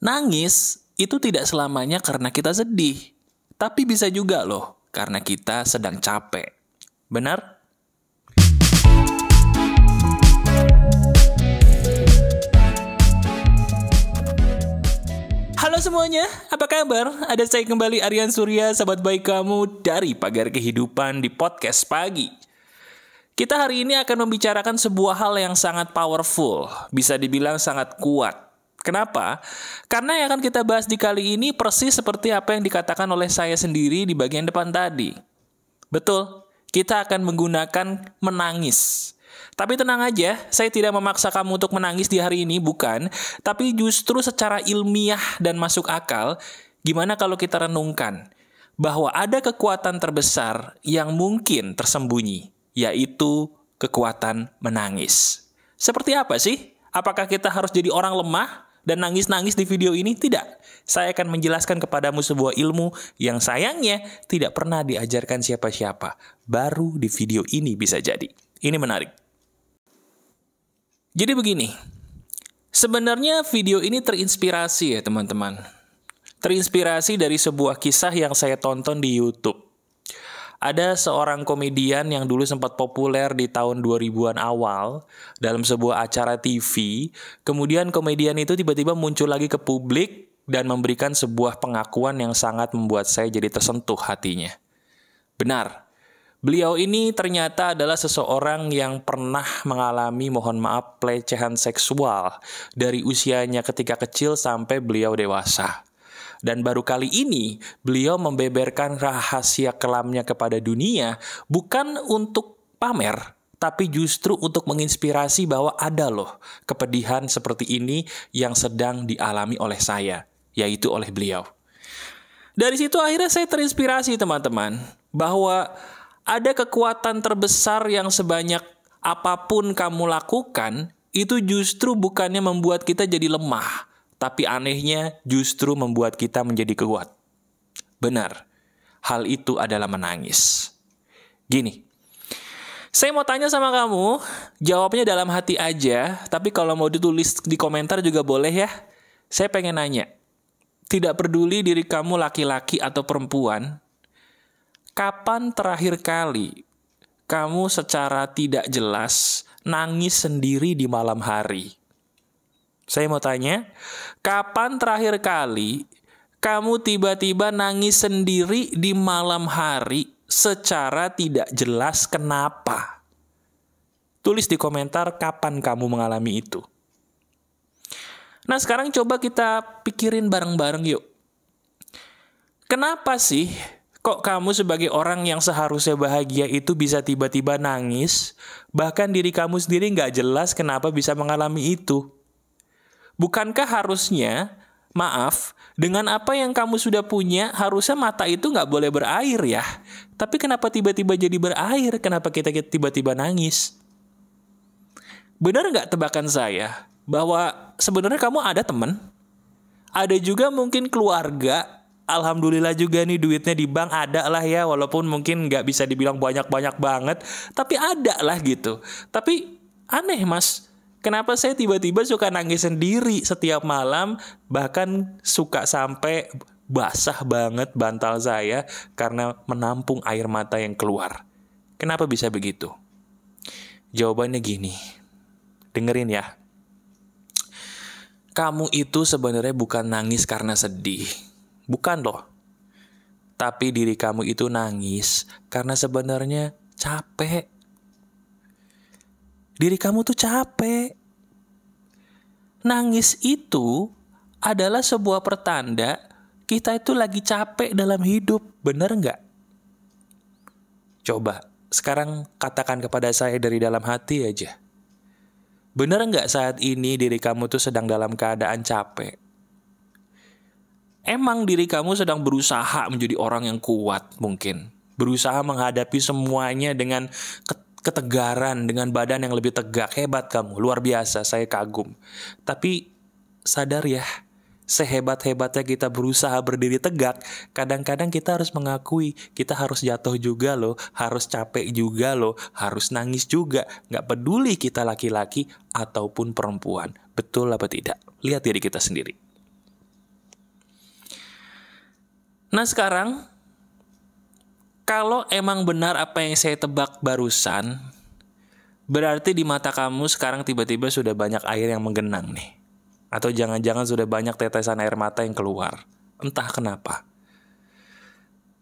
Nangis itu tidak selamanya karena kita sedih, tapi bisa juga loh karena kita sedang capek. Benar? Halo semuanya, apa kabar? Ada saya kembali Aryan Surya, sahabat baik kamu dari Pagar Kehidupan di podcast pagi. Kita hari ini akan membicarakan sebuah hal yang sangat powerful, bisa dibilang sangat kuat, Kenapa? Karena yang akan kita bahas di kali ini persis seperti apa yang dikatakan oleh saya sendiri di bagian depan tadi. Betul, kita akan menggunakan menangis. Tapi tenang aja, saya tidak memaksa kamu untuk menangis di hari ini, bukan. Tapi justru secara ilmiah dan masuk akal, gimana kalau kita renungkan bahwa ada kekuatan terbesar yang mungkin tersembunyi, yaitu kekuatan menangis. Seperti apa sih? Apakah kita harus jadi orang lemah dan nangis-nangis di video ini? Tidak. Saya akan menjelaskan kepadamu sebuah ilmu yang sayangnya tidak pernah diajarkan siapa-siapa. Baru di video ini bisa jadi. Ini menarik. Jadi begini, sebenarnya video ini terinspirasi ya teman-teman. Terinspirasi dari sebuah kisah yang saya tonton di YouTube. Ada seorang komedian yang dulu sempat populer di tahun 2000-an awal dalam sebuah acara TV. Kemudian komedian itu tiba-tiba muncul lagi ke publik dan memberikan sebuah pengakuan yang sangat membuat saya jadi tersentuh hatinya. Benar, beliau ini ternyata adalah seseorang yang pernah mengalami mohon maaf pelecehan seksual dari usianya ketika kecil sampai beliau dewasa. Dan baru kali ini beliau membeberkan rahasia kelamnya kepada dunia bukan untuk pamer, tapi justru untuk menginspirasi bahwa ada loh kepedihan seperti ini yang sedang dialami oleh saya, yaitu oleh beliau. Dari situ akhirnya saya terinspirasi teman-teman, bahwa ada kekuatan terbesar yang sebanyak apapun kamu lakukan, itu justru bukannya membuat kita jadi lemah, tapi anehnya justru membuat kita menjadi kuat. Benar, hal itu adalah menangis. Gini, saya mau tanya sama kamu, jawabnya dalam hati aja, tapi kalau mau ditulis di komentar juga boleh ya. Saya pengen nanya, tidak peduli diri kamu laki-laki atau perempuan, kapan terakhir kali kamu secara tidak jelas nangis sendiri di malam hari? Saya mau tanya, kapan terakhir kali kamu tiba-tiba nangis sendiri di malam hari secara tidak jelas kenapa? Tulis di komentar kapan kamu mengalami itu. Nah, sekarang coba kita pikirin bareng-bareng yuk. Kenapa sih kok kamu sebagai orang yang seharusnya bahagia itu bisa tiba-tiba nangis, bahkan diri kamu sendiri nggak jelas kenapa bisa mengalami itu? Bukankah harusnya, maaf, dengan apa yang kamu sudah punya, harusnya mata itu nggak boleh berair ya. Tapi kenapa tiba-tiba jadi berair? Kenapa kita tiba-tiba nangis? Benar nggak tebakan saya bahwa sebenarnya kamu ada teman? Ada juga mungkin keluarga, alhamdulillah juga nih duitnya di bank ada lah ya, walaupun mungkin nggak bisa dibilang banyak-banyak banget, tapi ada lah gitu. Tapi aneh mas, Kenapa saya tiba-tiba suka nangis sendiri setiap malam, bahkan suka sampai basah banget bantal saya karena menampung air mata yang keluar. Kenapa bisa begitu? Jawabannya gini. Dengerin ya. Kamu itu sebenarnya bukan nangis karena sedih. Bukan loh. Tapi diri kamu itu nangis karena sebenarnya capek diri kamu tuh capek. Nangis itu adalah sebuah pertanda kita itu lagi capek dalam hidup, bener nggak? Coba sekarang katakan kepada saya dari dalam hati aja. Bener nggak saat ini diri kamu tuh sedang dalam keadaan capek? Emang diri kamu sedang berusaha menjadi orang yang kuat mungkin. Berusaha menghadapi semuanya dengan ketat ketegaran dengan badan yang lebih tegak. Hebat kamu, luar biasa, saya kagum. Tapi sadar ya, sehebat-hebatnya kita berusaha berdiri tegak, kadang-kadang kita harus mengakui kita harus jatuh juga loh, harus capek juga loh, harus nangis juga. Nggak peduli kita laki-laki ataupun perempuan. Betul apa tidak? Lihat diri kita sendiri. Nah sekarang kalau emang benar apa yang saya tebak barusan, berarti di mata kamu sekarang tiba-tiba sudah banyak air yang menggenang nih. Atau jangan-jangan sudah banyak tetesan air mata yang keluar. Entah kenapa.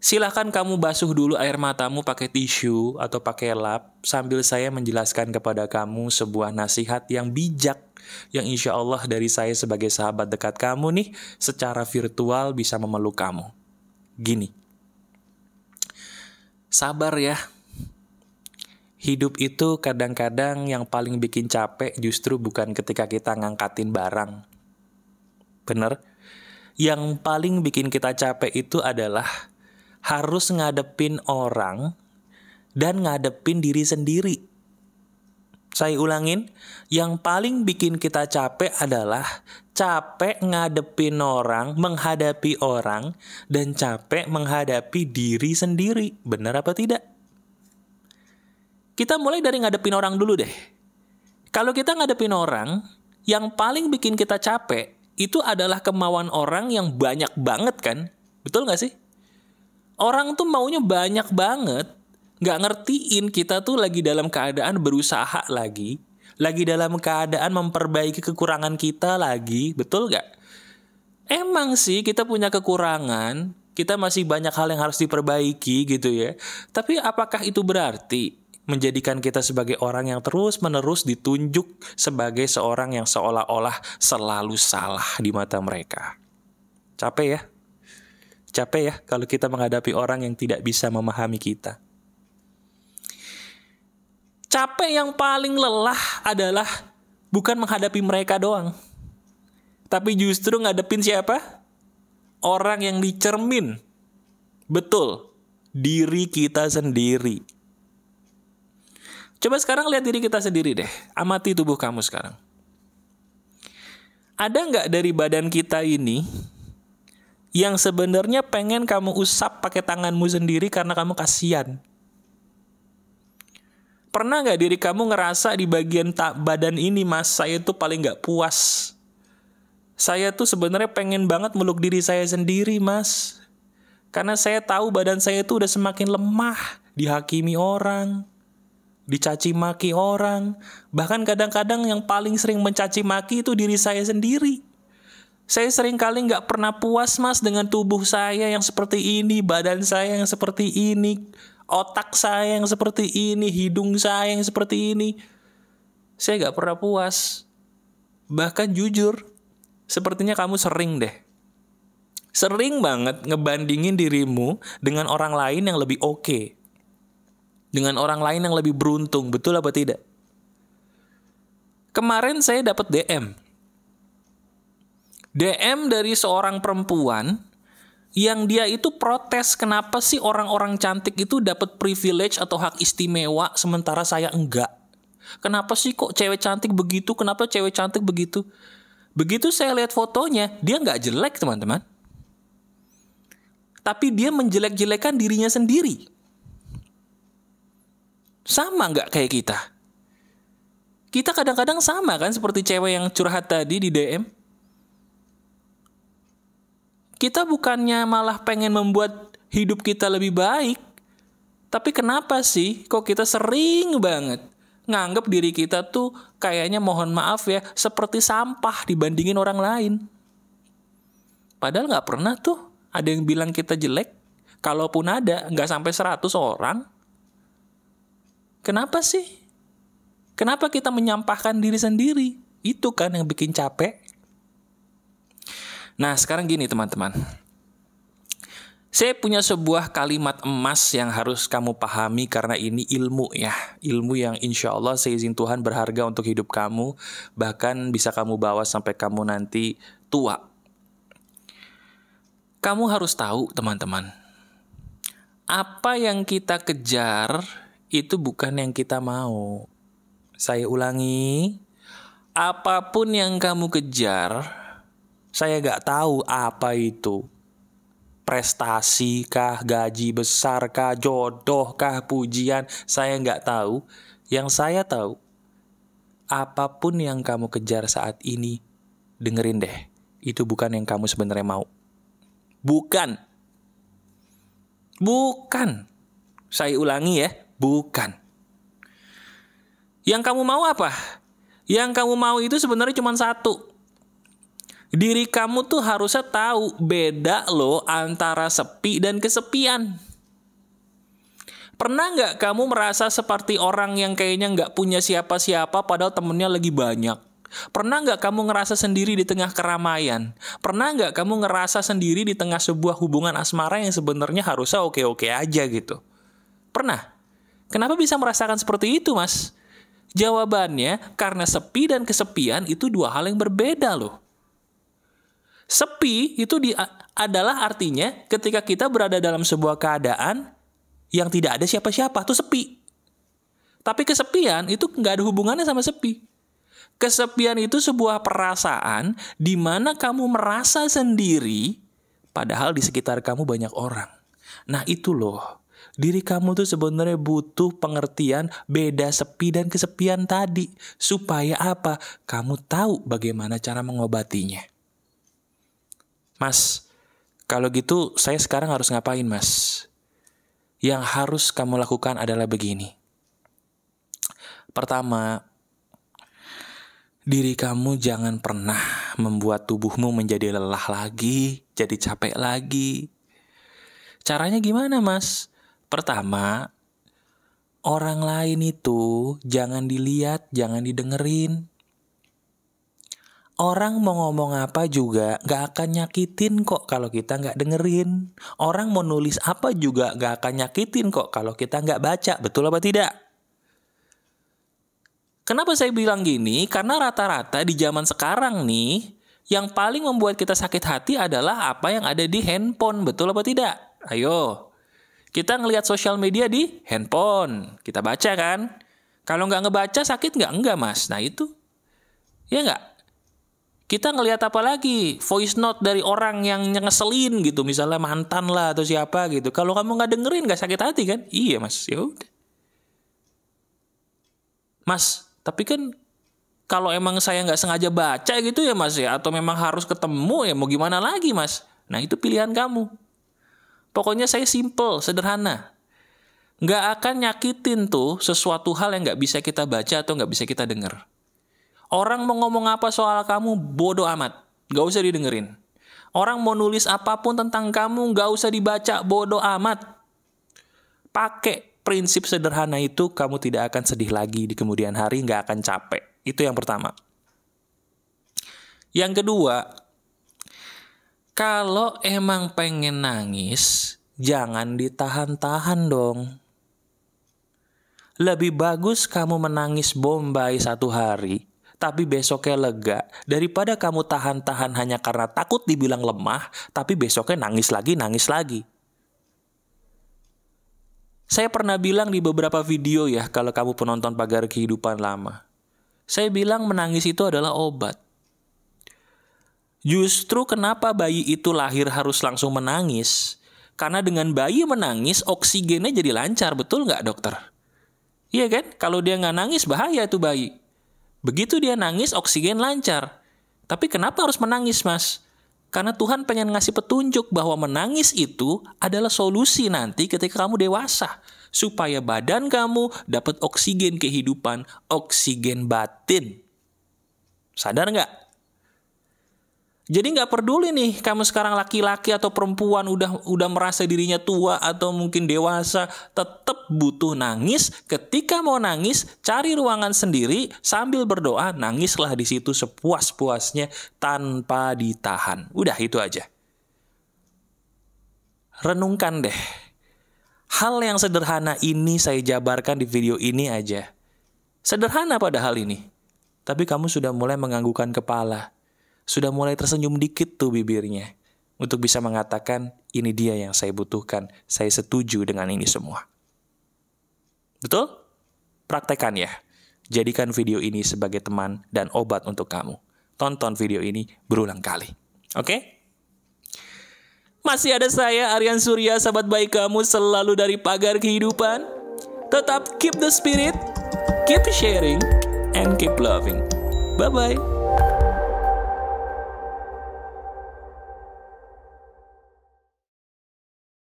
Silahkan kamu basuh dulu air matamu pakai tisu atau pakai lap sambil saya menjelaskan kepada kamu sebuah nasihat yang bijak yang insya Allah dari saya sebagai sahabat dekat kamu nih secara virtual bisa memeluk kamu. Gini, sabar ya. Hidup itu kadang-kadang yang paling bikin capek justru bukan ketika kita ngangkatin barang. Bener? Yang paling bikin kita capek itu adalah harus ngadepin orang dan ngadepin diri sendiri. Saya ulangin, yang paling bikin kita capek adalah capek ngadepin orang, menghadapi orang, dan capek menghadapi diri sendiri. Benar apa tidak? Kita mulai dari ngadepin orang dulu deh. Kalau kita ngadepin orang, yang paling bikin kita capek itu adalah kemauan orang yang banyak banget kan? Betul nggak sih? Orang tuh maunya banyak banget, nggak ngertiin kita tuh lagi dalam keadaan berusaha lagi, lagi dalam keadaan memperbaiki kekurangan kita lagi, betul gak? Emang sih kita punya kekurangan, kita masih banyak hal yang harus diperbaiki gitu ya. Tapi apakah itu berarti menjadikan kita sebagai orang yang terus-menerus ditunjuk sebagai seorang yang seolah-olah selalu salah di mata mereka? Capek ya? Capek ya kalau kita menghadapi orang yang tidak bisa memahami kita capek yang paling lelah adalah bukan menghadapi mereka doang. Tapi justru ngadepin siapa? Orang yang dicermin. Betul, diri kita sendiri. Coba sekarang lihat diri kita sendiri deh. Amati tubuh kamu sekarang. Ada nggak dari badan kita ini yang sebenarnya pengen kamu usap pakai tanganmu sendiri karena kamu kasihan? Pernah nggak diri kamu ngerasa di bagian tak badan ini mas saya tuh paling nggak puas? Saya tuh sebenarnya pengen banget meluk diri saya sendiri mas. Karena saya tahu badan saya itu udah semakin lemah, dihakimi orang, dicaci maki orang. Bahkan kadang-kadang yang paling sering mencaci maki itu diri saya sendiri. Saya sering kali nggak pernah puas mas dengan tubuh saya yang seperti ini, badan saya yang seperti ini, otak saya yang seperti ini, hidung saya yang seperti ini. Saya gak pernah puas. Bahkan jujur, sepertinya kamu sering deh. Sering banget ngebandingin dirimu dengan orang lain yang lebih oke. Okay. Dengan orang lain yang lebih beruntung, betul apa tidak? Kemarin saya dapat DM. DM dari seorang perempuan yang dia itu protes kenapa sih orang-orang cantik itu dapat privilege atau hak istimewa sementara saya enggak. Kenapa sih kok cewek cantik begitu? Kenapa cewek cantik begitu? Begitu saya lihat fotonya, dia nggak jelek teman-teman. Tapi dia menjelek-jelekan dirinya sendiri. Sama nggak kayak kita? Kita kadang-kadang sama kan seperti cewek yang curhat tadi di DM kita bukannya malah pengen membuat hidup kita lebih baik, tapi kenapa sih kok kita sering banget nganggap diri kita tuh kayaknya mohon maaf ya seperti sampah dibandingin orang lain. Padahal nggak pernah tuh ada yang bilang kita jelek. Kalaupun ada, nggak sampai 100 orang. Kenapa sih? Kenapa kita menyampahkan diri sendiri? Itu kan yang bikin capek. Nah, sekarang gini teman-teman. Saya punya sebuah kalimat emas yang harus kamu pahami karena ini ilmu ya. Ilmu yang insya Allah seizin Tuhan berharga untuk hidup kamu. Bahkan bisa kamu bawa sampai kamu nanti tua. Kamu harus tahu teman-teman. Apa yang kita kejar itu bukan yang kita mau. Saya ulangi. Apapun yang kamu kejar saya gak tahu apa itu. Prestasi kah, gaji besar kah, jodoh kah, pujian, saya nggak tahu. Yang saya tahu, apapun yang kamu kejar saat ini, dengerin deh, itu bukan yang kamu sebenarnya mau. Bukan. Bukan. Saya ulangi ya, bukan. Yang kamu mau apa? Yang kamu mau itu sebenarnya cuma satu, diri kamu tuh harusnya tahu beda loh antara sepi dan kesepian. Pernah nggak kamu merasa seperti orang yang kayaknya nggak punya siapa-siapa padahal temennya lagi banyak? Pernah nggak kamu ngerasa sendiri di tengah keramaian? Pernah nggak kamu ngerasa sendiri di tengah sebuah hubungan asmara yang sebenarnya harusnya oke-oke aja gitu? Pernah? Kenapa bisa merasakan seperti itu, Mas? Jawabannya, karena sepi dan kesepian itu dua hal yang berbeda loh. Sepi itu di, adalah artinya ketika kita berada dalam sebuah keadaan yang tidak ada siapa-siapa, itu sepi. Tapi kesepian itu nggak ada hubungannya sama sepi. Kesepian itu sebuah perasaan di mana kamu merasa sendiri, padahal di sekitar kamu banyak orang. Nah itu loh, diri kamu tuh sebenarnya butuh pengertian beda sepi dan kesepian tadi. Supaya apa? Kamu tahu bagaimana cara mengobatinya. Mas, kalau gitu saya sekarang harus ngapain mas? Yang harus kamu lakukan adalah begini. Pertama, diri kamu jangan pernah membuat tubuhmu menjadi lelah lagi, jadi capek lagi. Caranya gimana mas? Pertama, orang lain itu jangan dilihat, jangan didengerin. Orang mau ngomong apa juga gak akan nyakitin kok kalau kita gak dengerin. Orang mau nulis apa juga gak akan nyakitin kok kalau kita gak baca. Betul apa tidak? Kenapa saya bilang gini? Karena rata-rata di zaman sekarang nih, yang paling membuat kita sakit hati adalah apa yang ada di handphone. Betul apa tidak? Ayo, kita ngelihat sosial media di handphone. Kita baca kan? Kalau nggak ngebaca sakit nggak? Enggak mas. Nah itu. Ya nggak? kita ngelihat apa lagi voice note dari orang yang ngeselin gitu misalnya mantan lah atau siapa gitu kalau kamu nggak dengerin nggak sakit hati kan iya mas ya udah mas tapi kan kalau emang saya nggak sengaja baca gitu ya mas ya atau memang harus ketemu ya mau gimana lagi mas nah itu pilihan kamu pokoknya saya simple sederhana nggak akan nyakitin tuh sesuatu hal yang nggak bisa kita baca atau nggak bisa kita dengar Orang mau ngomong apa soal kamu bodoh amat. Gak usah didengerin. Orang mau nulis apapun tentang kamu gak usah dibaca bodoh amat. Pakai prinsip sederhana itu kamu tidak akan sedih lagi di kemudian hari gak akan capek. Itu yang pertama. Yang kedua, kalau emang pengen nangis, jangan ditahan-tahan dong. Lebih bagus kamu menangis bombay satu hari tapi besoknya lega. Daripada kamu tahan-tahan hanya karena takut dibilang lemah, tapi besoknya nangis lagi, nangis lagi. Saya pernah bilang di beberapa video ya, kalau kamu penonton pagar kehidupan lama. Saya bilang menangis itu adalah obat. Justru kenapa bayi itu lahir harus langsung menangis? Karena dengan bayi menangis, oksigennya jadi lancar, betul nggak dokter? Iya kan? Kalau dia nggak nangis, bahaya itu bayi. Begitu dia nangis, oksigen lancar. Tapi kenapa harus menangis, Mas? Karena Tuhan pengen ngasih petunjuk bahwa menangis itu adalah solusi nanti ketika kamu dewasa. Supaya badan kamu dapat oksigen kehidupan, oksigen batin. Sadar nggak? Jadi nggak peduli nih kamu sekarang laki-laki atau perempuan udah udah merasa dirinya tua atau mungkin dewasa, tetap butuh nangis. Ketika mau nangis, cari ruangan sendiri sambil berdoa, nangislah di situ sepuas-puasnya tanpa ditahan. Udah itu aja. Renungkan deh. Hal yang sederhana ini saya jabarkan di video ini aja. Sederhana pada hal ini. Tapi kamu sudah mulai menganggukkan kepala sudah mulai tersenyum dikit tuh bibirnya untuk bisa mengatakan ini dia yang saya butuhkan, saya setuju dengan ini semua. Betul? Praktekan ya. Jadikan video ini sebagai teman dan obat untuk kamu. Tonton video ini berulang kali. Oke? Okay? Masih ada saya, Aryan Surya, sahabat baik kamu selalu dari pagar kehidupan. Tetap keep the spirit, keep sharing, and keep loving. Bye-bye.